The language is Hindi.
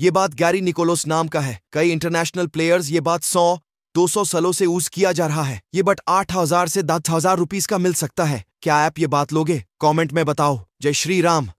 ये बात गैरी निकोलोस नाम का है कई इंटरनेशनल प्लेयर्स ये बात सौ दो सौ सालों से यूज किया जा रहा है ये बट आठ हजार से दस हजार रुपीज का मिल सकता है क्या आप ये बात लोगे कमेंट में बताओ जय श्री राम